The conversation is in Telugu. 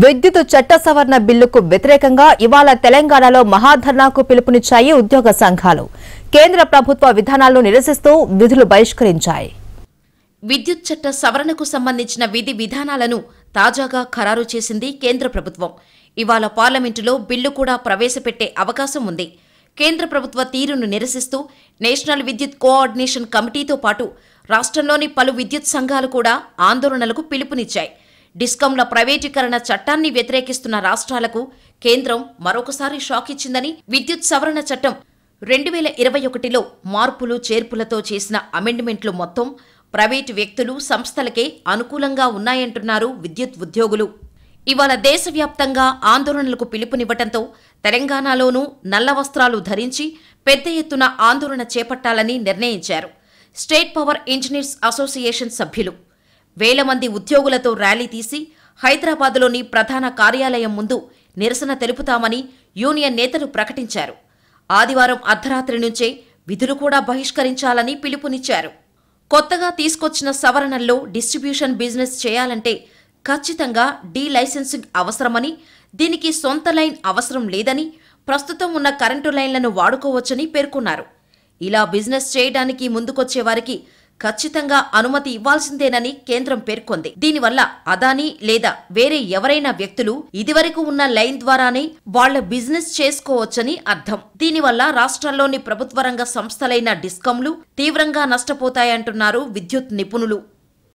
విద్యుత్ చట్ట సవరణ బిల్లుకు వ్యతిరేకంగా ఇవాళ తెలంగాణలో మహాధర్నాకు పిలుపునిచ్చాయి ఉద్యోగ సంఘాలు కేంద్ర ప్రభుత్వ విధానాలను నిరసిస్తూ విధులు బహిష్కరించాయి విద్యుత్ చట్ట సవరణకు సంబంధించిన విధి విధానాలను తాజాగా ఖరారు చేసింది కేంద్ర ప్రభుత్వం ఇవాళ పార్లమెంటులో బిల్లు కూడా ప్రవేశపెట్టే అవకాశం ఉంది కేంద్ర ప్రభుత్వ తీరును నిరసిస్తూ నేషనల్ విద్యుత్ కోఆర్డినేషన్ కమిటీతో పాటు రాష్ట్రంలోని పలు విద్యుత్ సంఘాలు కూడా ఆందోళనలకు పిలుపునిచ్చాయి డిస్కంల ప్రైవేటీకరణ చట్టాన్ని వ్యతిరేకిస్తున్న రాష్ట్రాలకు కేంద్రం మరొకసారి షాక్ ఇచ్చిందని విద్యుత్ సవరణ చట్టం రెండు వేల ఇరవై ఒకటిలో మార్పులు చేర్పులతో చేసిన అమెండ్మెంట్లు మొత్తం ప్రైవేటు వ్యక్తులు సంస్థలకే అనుకూలంగా ఉన్నాయంటున్నారు విద్యుత్ ఉద్యోగులు ఇవాళ దేశవ్యాప్తంగా ఆందోళనలకు పిలుపునివ్వటంతో తెలంగాణలోనూ నల్ల వస్త్రాలు ధరించి పెద్ద ఎత్తున ఆందోళన చేపట్టాలని నిర్ణయించారు స్టేట్ పవర్ ఇంజనీర్స్ అసోసియేషన్ సభ్యులు వేల మంది ఉద్యోగులతో ర్యాలీ తీసి హైదరాబాద్లోని ప్రధాన కార్యాలయం ముందు నిరసన తెలుపుతామని యూనియన్ నేతలు ప్రకటించారు ఆదివారం అర్ధరాత్రి నుంచే విధులు కూడా బహిష్కరించాలని పిలుపునిచ్చారు కొత్తగా తీసుకొచ్చిన సవరణల్లో డిస్ట్రిబ్యూషన్ బిజినెస్ చేయాలంటే ఖచ్చితంగా డీ లైసెన్సింగ్ అవసరమని దీనికి సొంత లైన్ అవసరం లేదని ప్రస్తుతం ఉన్న కరెంటు లైన్లను వాడుకోవచ్చని పేర్కొన్నారు ఇలా బిజినెస్ చేయడానికి ముందుకొచ్చేవారికి ఖచ్చితంగా అనుమతి ఇవ్వాల్సిందేనని కేంద్రం పేర్కొంది దీనివల్ల అదానీ లేదా వేరే ఎవరైనా వ్యక్తులు ఇదివరకు ఉన్న లైన్ ద్వారానే వాళ్ల బిజినెస్ చేసుకోవచ్చని అర్థం దీనివల్ల రాష్ట్రంలోని ప్రభుత్వ రంగ సంస్థలైన డిస్కంలు తీవ్రంగా నష్టపోతాయంటున్నారు విద్యుత్ నిపుణులు